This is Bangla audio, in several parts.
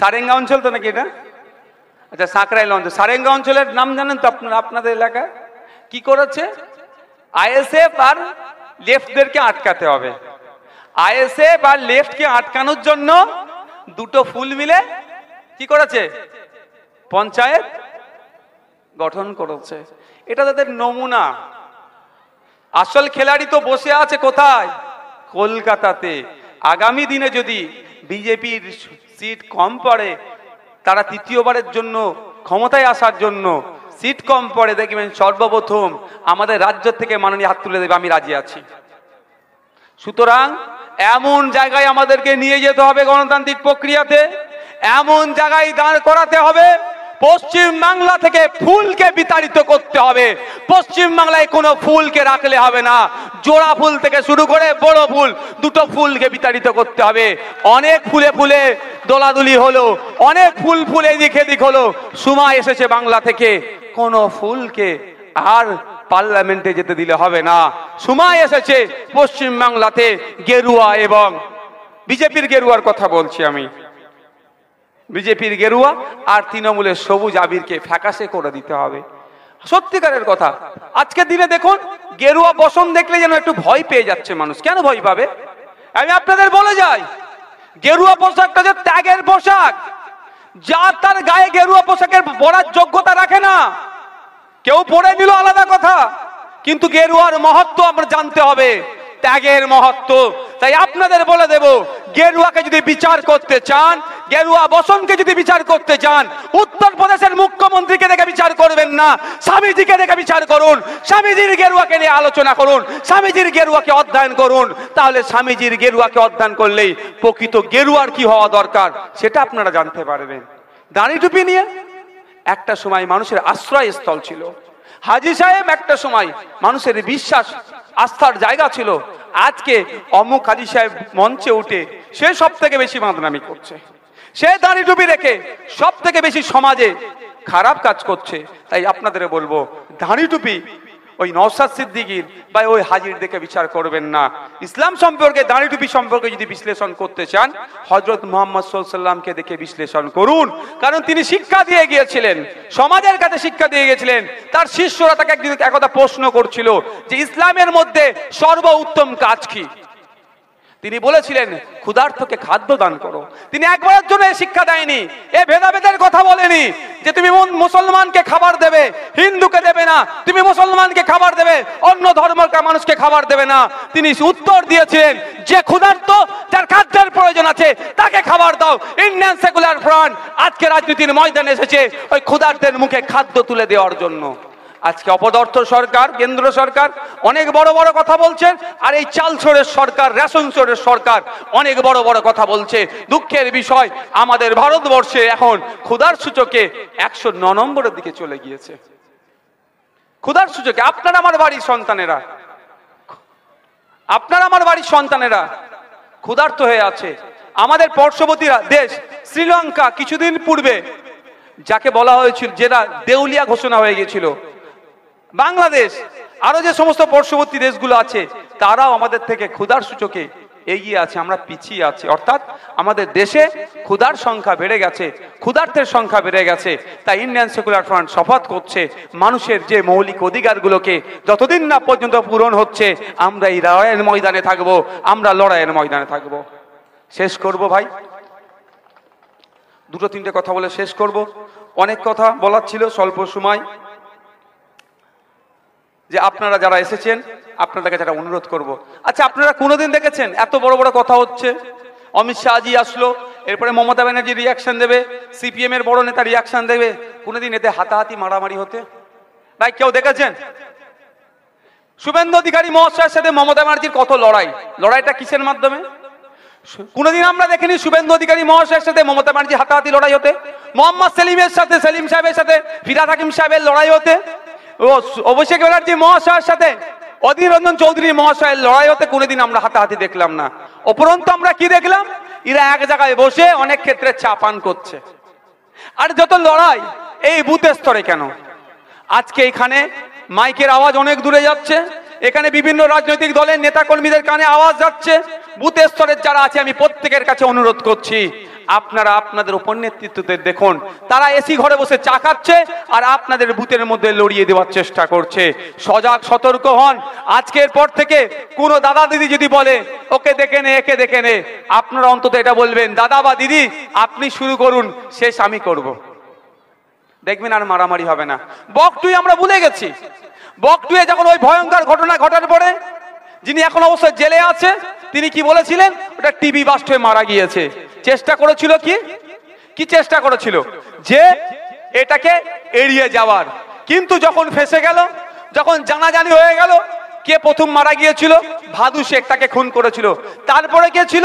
সারেঙ্গা অঞ্চল তো নাকি এটা আচ্ছা সাঁকরাইল অঞ্চল সারেঙ্গা অঞ্চলের নাম জানেন তো আপনারা আপনাদের এলাকায় কি করেছে আইএসএফ আর লেফটদেরকে আটকাতে হবে আইএসএফ আর লেফটকে আটকানোর জন্য দুটো ফুল মিলে কি করেছে পঞ্চায়েত গঠন করেছে এটা তাদের নমুনা আসল খেলাড়ি তো বসে আছে কোথায় কলকাতাতে আগামী দিনে যদি বিজেপির সিট কম পড়ে তারা তৃতীয়বারের জন্য ক্ষমতায় আসার জন্য সিট কম পড়ে দেখবেন সর্বপ্রথম আমাদের রাজ্য থেকে মাননীয় হাত তুলে দেবে আমি রাজি আছি সুতরাং এমন জায়গায় আমাদেরকে নিয়ে যেতে হবে গণতান্ত্রিক প্রক্রিয়াতে এমন জায়গায় দাঁড় করাতে হবে পশ্চিম বাংলা থেকে ফুলকে বিতাড়িত করতে হবে পশ্চিম বাংলায় কোনো ফুলকে রাখলে হবে না জোড়া ফুল থেকে শুরু করে বড় ফুল দুটো ফুলকে বিতাড়িত করতে হবে অনেক ফুলে ফুলে দোলাদুলি হলো অনেক ফুল ফুলে এদিক এদিক হলো সময় এসেছে বাংলা থেকে কোনো ফুলকে আর পার্লামেন্টে যেতে দিলে হবে না সময় এসেছে পশ্চিম বাংলাতে গেরুয়া এবং বিজেপির গেরুয়ার কথা বলছি আমি বিজেপির গেরুয়া আর তৃণমূলের সবুজ আবিরকে ফ্যাকাশে করে দিতে হবে সত্যিকারের কথা আজকে দিনে দেখুন গেরুয়া বসন দেখলে যেন একটু ভয় পেয়ে যাচ্ছে মানুষ কেন ভয় পাবে আমি আপনাদের বলে যাই গেরুয়া পোশাকটা যে ত্যাগের পোশাক যা তার গায়ে গেরুয়া পোশাকের পরার যোগ্যতা রাখে না কেউ পড়ে নিল আলাদা কথা কিন্তু গেরুয়ার মহত্ব আমরা জানতে হবে ত্যাগের মহত্ব তাই আপনাদের বলে দেব গেরুয়াকে যদি বিচার করতে চান গেরুয়া বসনকে যদি বিচার করতে চান উত্তরপ্রদেশের মুখ্যমন্ত্রীকে দেখে বিচার করবেন না স্বামীজিকে দেখে বিচার করুন স্বামীজির গেরুয়াকে নিয়ে আলোচনা করুন স্বামীজির গেরুয়াকে অধ্যয়ন করুন তাহলে স্বামীজির গেরুয়াকে অধ্যয়ন করলেই প্রকৃত গেরুয়ার কি হওয়া দরকার সেটা আপনারা জানতে পারবেন দাঁড়ি টুপি নিয়ে একটা সময় মানুষের আশ্রয়স্থল ছিল হাজি সাহেব একটা সময় মানুষের বিশ্বাস আস্থার জায়গা ছিল আজকে অমুক হাজি সাহেব মঞ্চে উঠে সে সব থেকে বেশি মাদনামি করছে সে দাঁড়ি টুপি রেখে সব থেকে বেশি সমাজে খারাপ কাজ করছে তাই আপনাদের বলবো দাঁড়ি টুপি ওই নওসাদ সিদ্দিকির বা ওই হাজির দেখে বিচার করবেন না ইসলাম সম্পর্কে দাঁড়ি টুপি সম্পর্কে যদি বিশ্লেষণ করতে চান হজরত মোহাম্মদ সাল্লামকে দেখে বিশ্লেষণ করুন কারণ তিনি শিক্ষা দিয়ে গিয়েছিলেন সমাজের কাছে শিক্ষা দিয়ে গেছিলেন তার শিষ্যরা তাকে একদিন একদা প্রশ্ন করছিল যে ইসলামের মধ্যে সর্ব উত্তম কাজ কি তিনি বলেছিলেন ক্ষুধার্থকে খাদ্য দান করো তিনি একবারের জন্য শিক্ষা দেয়নি এ ভেদাভেদের কথা বলেনি যে তুমি মুসলমানকে খাবার দেবে হিন্দুকে দেবে না তুমি মুসলমানকে খাবার দেবে অন্য ধর্মের মানুষকে খাবার দেবে না তিনি উত্তর দিয়েছিলেন যে ক্ষুধার্ত যার খাদ্যের প্রয়োজন আছে তাকে খাবার দাও ইন্ডিয়ান সেকুলার ফ্রন্ট আজকে রাজনীতির ময়দানে এসেছে ওই ক্ষুধার্থের মুখে খাদ্য তুলে দেওয়ার জন্য আজকে অপদার্থ সরকার কেন্দ্র সরকার অনেক বড় বড় কথা বলছেন আর এই চাল সরকার রেশন চোরের সরকার অনেক বড় বড় কথা বলছে দুঃখের বিষয় আমাদের ভারতবর্ষে এখন ক্ষুধার সূচকে একশো ন নম্বরের দিকে চলে গিয়েছে ক্ষুধার সূচকে আপনার আমার বাড়ির সন্তানেরা আপনার আমার বাড়ির সন্তানেরা ক্ষুধার্ত হয়ে আছে আমাদের পার্শ্ববর্তী দেশ শ্রীলঙ্কা কিছুদিন পূর্বে যাকে বলা হয়েছিল যেটা দেউলিয়া ঘোষণা হয়ে গেছিল বাংলাদেশ আরো যে সমস্ত পার্শ্ববর্তী দেশগুলো আছে তারাও আমাদের থেকে ক্ষুধার সূচকে এগিয়ে আছে আমরা পিছিয়ে আছি অর্থাৎ আমাদের দেশে ক্ষুধার সংখ্যা বেড়ে গেছে ক্ষুধার্থের সংখ্যা বেড়ে গেছে তাই ইন্ডিয়ান সেকুলার ফ্রন্ট শপথ করছে মানুষের যে মৌলিক অধিকারগুলোকে যতদিন না পর্যন্ত পূরণ হচ্ছে আমরা এই লড়াইয়ের ময়দানে থাকব আমরা লড়াইয়ের ময়দানে থাকব শেষ করব ভাই দুটো তিনটে কথা বলে শেষ করব অনেক কথা বলার ছিল স্বল্প সময় যে আপনারা যারা এসেছেন আপনাদের কাছে একটা অনুরোধ করব। আচ্ছা আপনারা কোনোদিন দেখেছেন এত বড় বড় কথা হচ্ছে অমিত শাহজি আসলো এরপরে মমতা ব্যানার্জি রিয়াকশন দেবে সিপিএম এর বড় নেতা রিয়াকশন দেবে কোনোদিন এতে হাতাহাতি মারামারি হতে ভাই কেউ দেখেছেন শুভেন্দু অধিকারী মহাশয়ের সাথে মমতা ব্যানার্জির কত লড়াই লড়াইটা কিসের মাধ্যমে কোনোদিন আমরা দেখিনি শুভেন্দু অধিকারী মহাশয়ের সাথে মমতা ব্যানার্জি হাতাহাতি লড়াই হতে মোহাম্মদ সেলিমের সাথে সেলিম সাহেবের সাথে ফিরাদ হাকিম সাহেবের লড়াই হতে অভিষেক ব্যানার্জি মহাশয়ের সাথে অধীর রঞ্জন চৌধুরী মহাশয়ের লড়াই হতে কোনোদিন আমরা হাতাহাতি দেখলাম না অপরন্তু আমরা কি দেখলাম এরা এক জায়গায় বসে অনেক ক্ষেত্রে চাপান করছে আর যত লড়াই এই বুথের স্তরে কেন আজকে এখানে মাইকের আওয়াজ অনেক দূরে যাচ্ছে এখানে বিভিন্ন রাজনৈতিক দলের নেতাকর্মীদের কানে আওয়াজ যাচ্ছে বুথ স্তরের যারা আছে আমি প্রত্যেকের কাছে অনুরোধ করছি আপনারা আপনাদের উপর নেতৃত্বতে দেখুন তারা এসি ঘরে বসে চা খাচ্ছে আর আপনাদের বুথের মধ্যে লড়িয়ে দেওয়ার চেষ্টা করছে সজাগ সতর্ক হন আজকের পর থেকে কোনো দাদা দিদি যদি বলে ওকে দেখে নে একে দেখে নে আপনারা অন্তত এটা বলবেন দাদা বা দিদি আপনি শুরু করুন শেষ আমি করব। দেখবেন আর মারামারি হবে না বকটুই আমরা ভুলে গেছি বকটুয়ে যখন ওই ভয়ঙ্কর ঘটনা ঘটার পরে যিনি এখন অবশ্য জেলে আছে তিনি কি বলেছিলেন ওটা টিভি বাস্ট হয়ে মারা গিয়েছে চেষ্টা করেছিল কি কি চেষ্টা করেছিল যে এটাকে এড়িয়ে যাওয়ার কিন্তু যখন ফেসে গেল যখন জানাজানি হয়ে গেল কে প্রথম মারা গিয়েছিল ভাদু শেখ তাকে খুন করেছিল তারপরে কে ছিল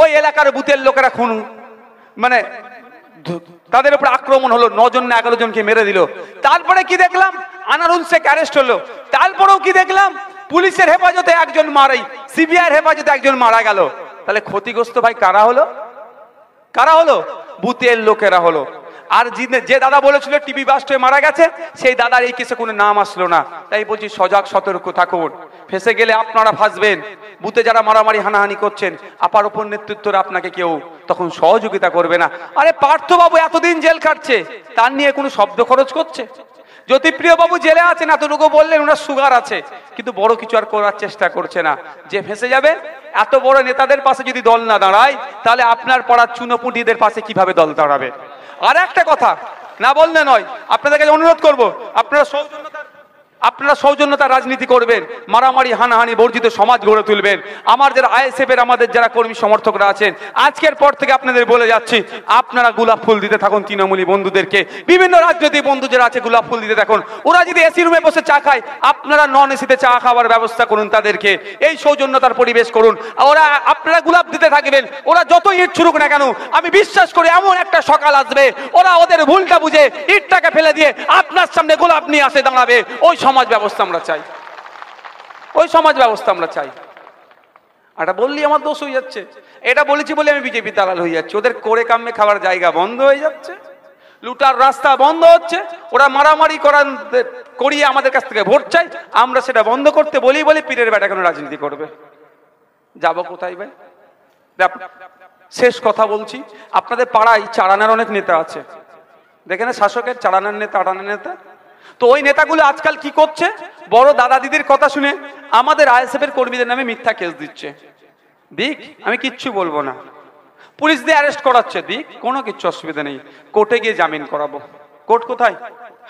ওই এলাকার বুথের লোকেরা খুন মানে তাদের উপর আক্রমণ হলো নজন না এগারো জনকে মেরে দিল তারপরে কি দেখলাম আনারুল শেখ অ্যারেস্ট হলো তারপরেও কি দেখলাম পুলিশের হেফাজতে একজন মারাই সিবিআইয়ের হেফাজতে একজন মারা গেল তাহলে ক্ষতিগ্রস্ত ভাই কারা হলো কারা হলো বুথের লোকেরা হলো আর যে দাদা বলেছিল টিভি বাস্ট হয়ে মারা গেছে সেই দাদার এই কেসে কোনো নাম আসলো না তাই বলছি সজাগ সতর্ক থাকুন ফেসে গেলে আপনারা ফাঁসবেন বুথে যারা মারামারি হানাহানি করছেন আপার ওপর নেতৃত্বরা আপনাকে কেউ তখন সহযোগিতা করবে না আরে পার্থবাবু এতদিন জেল কাটছে তার নিয়ে কোনো শব্দ খরচ করছে জ্যোতিপ্রিয় বাবু জেলে আছেন এতটুকু বললেন ওনার সুগার আছে কিন্তু বড় কিছু আর করার চেষ্টা করছে না যে ফেঁসে যাবে এত বড় নেতাদের পাশে যদি দল না দাঁড়ায় তাহলে আপনার পড়ার চুনপুটিদের পাশে কিভাবে দল দাঁড়াবে আর একটা কথা না বললে নয় আপনাদের কাছে অনুরোধ করব আপনারা সৌজন্যতার আপনারা সৌজন্যতা রাজনীতি করবেন মারামারি হানাহানি বর্জিত সমাজ গড়ে তুলবেন আমার যারা এর আমাদের যারা কর্মী সমর্থকরা আছেন আজকের পর থেকে আপনাদের বলে যাচ্ছি আপনারা গোলাপ ফুল দিতে থাকুন তৃণমূলী বন্ধুদেরকে বিভিন্ন রাজনৈতিক বন্ধু যারা আছে গোলাপ ফুল দিতে থাকুন ওরা যদি এসি রুমে বসে চা খায় আপনারা নন এসিতে চা খাওয়ার ব্যবস্থা করুন তাদেরকে এই সৌজন্যতার পরিবেশ করুন ওরা আপনারা গোলাপ দিতে থাকবেন ওরা যত ইট ছুড়ুক না কেন আমি বিশ্বাস করি এমন একটা সকাল আসবে ওরা ওদের ভুলটা বুঝে ইটটাকে ফেলে দিয়ে আপনার সামনে গোলাপ নিয়ে আসে দাঁড়াবে ওই সমাজ ব্যবস্থা আমরা চাই ওই সমাজ ব্যবস্থা আমরা চাই এটা বললি আমার দোষ হয়ে যাচ্ছে এটা বলেছি বলে আমি বিজেপি দালাল হয়ে যাচ্ছি ওদের করে কামে খাওয়ার জায়গা বন্ধ হয়ে যাচ্ছে লুটার রাস্তা বন্ধ হচ্ছে ওরা মারামারি করার করিয়ে আমাদের কাছ থেকে ভোট চাই আমরা সেটা বন্ধ করতে বলি বলে পীরের বেটা কেন রাজনীতি করবে যাব কোথায় ভাই শেষ কথা বলছি আপনাদের পাড়ায় চারানার অনেক নেতা আছে দেখেন শাসকের চারানার নেতা আটানার নেতা তো ওই নেতাগুলো আজকাল কি করছে বড় দাদা দিদির কথা শুনে আমাদের আইএসএফ এর কর্মীদের নামে মিথ্যা কেস দিচ্ছে দিক আমি কিচ্ছু বলবো না পুলিশ দিয়ে অ্যারেস্ট করাচ্ছে দিক কোনো কিচ্ছু অসুবিধা নেই কোর্টে গিয়ে জামিন করাবো কোর্ট কোথায়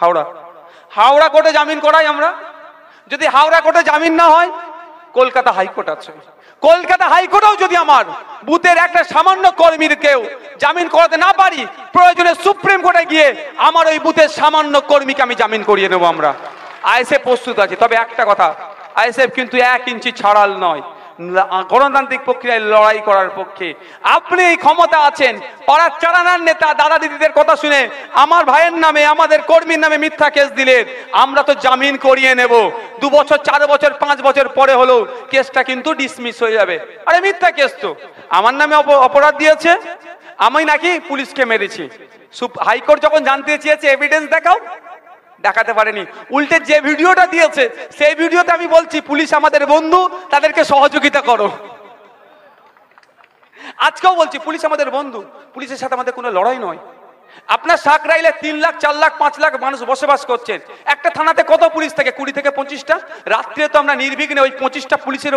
হাওড়া হাওড়া কোর্টে জামিন করাই আমরা যদি হাওড়া কোর্টে জামিন না হয় কলকাতা হাইকোর্ট আছে কলকাতা হাইকোর্টেও যদি আমার বুথের একটা সামান্য কর্মীর কেউ জামিন করাতে না পারি প্রয়োজনে সুপ্রিম কোর্টে গিয়ে আমার ওই বুথের সামান্য কর্মীকে আমি জামিন করিয়ে নেবো আমরা আইএসএফ প্রস্তুত আছে তবে একটা কথা আইএসএফ কিন্তু এক ইঞ্চি ছাড়াল নয় গণতান্ত্রিক প্রক্রিয়ায় লড়াই করার পক্ষে আপনি এই ক্ষমতা আছেন পাড়ার চালানার নেতা দাদা দিদিদের কথা শুনে আমার ভাইয়ের নামে আমাদের কর্মীর নামে মিথ্যা কেস দিলেন আমরা তো জামিন করিয়ে নেব দু বছর চার বছর পাঁচ বছর পরে হলেও কেসটা কিন্তু ডিসমিস হয়ে যাবে আরে মিথ্যা কেস তো আমার নামে অপরাধ দিয়েছে আমি নাকি পুলিশকে মেরেছি হাইকোর্ট যখন জানতে চেয়েছে এভিডেন্স দেখাও দেখাতে পারেনি উল্টে যে ভিডিওটা দিয়েছে সেই ভিডিওতে আমি বলছি পুলিশ আমাদের বন্ধু তাদেরকে সহযোগিতা করো আজকেও বলছি পুলিশ আমাদের বন্ধু পুলিশের সাথে আমাদের কোনো লড়াই নয় আপনার রাইলে তিন লাখ চার লাখ পাঁচ লাখ মানুষ বসবাস করছেন একটা থানাতে কত পুলিশ থাকে কুড়ি থেকে পঁচিশটা রাত্রে তো আমরা নির্বিঘ্নে ওই পঁচিশটা পুলিশের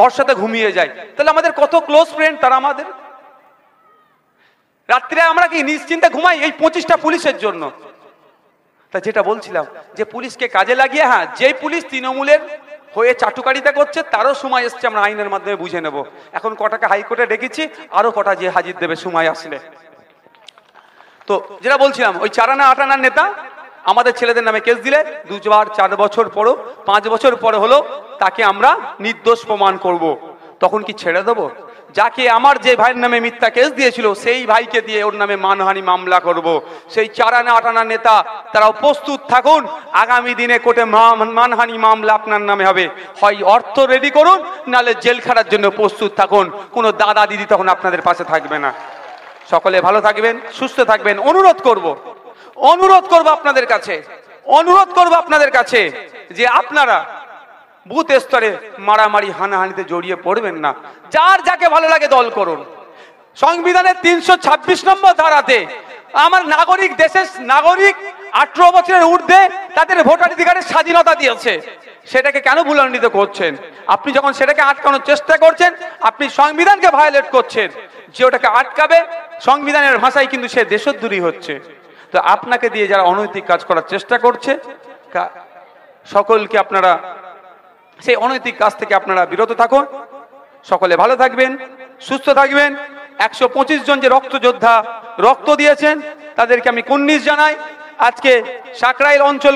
ভরসাতে ঘুমিয়ে যাই তাহলে আমাদের কত ক্লোজ ফ্রেন্ড তারা আমাদের রাত্রে আমরা কি নিশ্চিন্তে ঘুমাই এই পঁচিশটা পুলিশের জন্য তা যেটা বলছিলাম যে পুলিশকে কাজে লাগিয়ে হ্যাঁ যেই পুলিশ তৃণমূলের হয়ে চাটুকারিতা করছে তারও সময় এসছে আমরা আইনের মাধ্যমে বুঝে নেব এখন কটাকে হাইকোর্টে ডেকেছি আরও কটা যে হাজির দেবে সময় আসলে তো যেটা বলছিলাম ওই চারানা আটানার নেতা আমাদের ছেলেদের নামে কেস দিলে দুবার চার বছর পরও পাঁচ বছর পরে হলো তাকে আমরা নির্দোষ প্রমাণ করব। তখন কি ছেড়ে দেবো যাকে আমার যে ভাইয়ের নামে মিথ্যা কেস দিয়েছিল সেই ভাইকে দিয়ে ওর নামে মানহানি মামলা করব। সেই চারানা আটানা নেতা তারাও প্রস্তুত থাকুন আগামী দিনে কোর্টে মানহানি মামলা আপনার নামে হবে হয় অর্থ রেডি করুন নালে জেল খাটার জন্য প্রস্তুত থাকুন কোনো দাদা দিদি তখন আপনাদের পাশে থাকবে না সকলে ভালো থাকবেন সুস্থ থাকবেন অনুরোধ করব। অনুরোধ করব আপনাদের কাছে অনুরোধ করব আপনাদের কাছে যে আপনারা বুথ স্তরে মারামারি হানাহানিতে জড়িয়ে পড়বেন না যার যাকে ভালো লাগে দল করুন সংবিধানের তিনশো ছাব্বিশ নম্বর ধারাতে আমার নাগরিক দেশের নাগরিক আঠেরো বছরের ঊর্ধ্বে তাদের ভোটাধিকারের স্বাধীনতা দিয়েছে সেটাকে কেন ভুলান্বিত করছেন আপনি যখন সেটাকে আটকানোর চেষ্টা করছেন আপনি সংবিধানকে ভায়োলেট করছেন যে ওটাকে আটকাবে সংবিধানের ভাষায় কিন্তু সে দূরী হচ্ছে তো আপনাকে দিয়ে যারা অনৈতিক কাজ করার চেষ্টা করছে সকলকে আপনারা সেই অনৈতিক কাজ থেকে আপনারা বিরত থাকুন সকলে ভালো থাকবেন সুস্থ থাকবেন একশো পঁচিশ জন যে রক্ত যোদ্ধা রক্ত দিয়েছেন তাদেরকে আমি কুন্নিস জানাই আজকে সাকরাইল অঞ্চল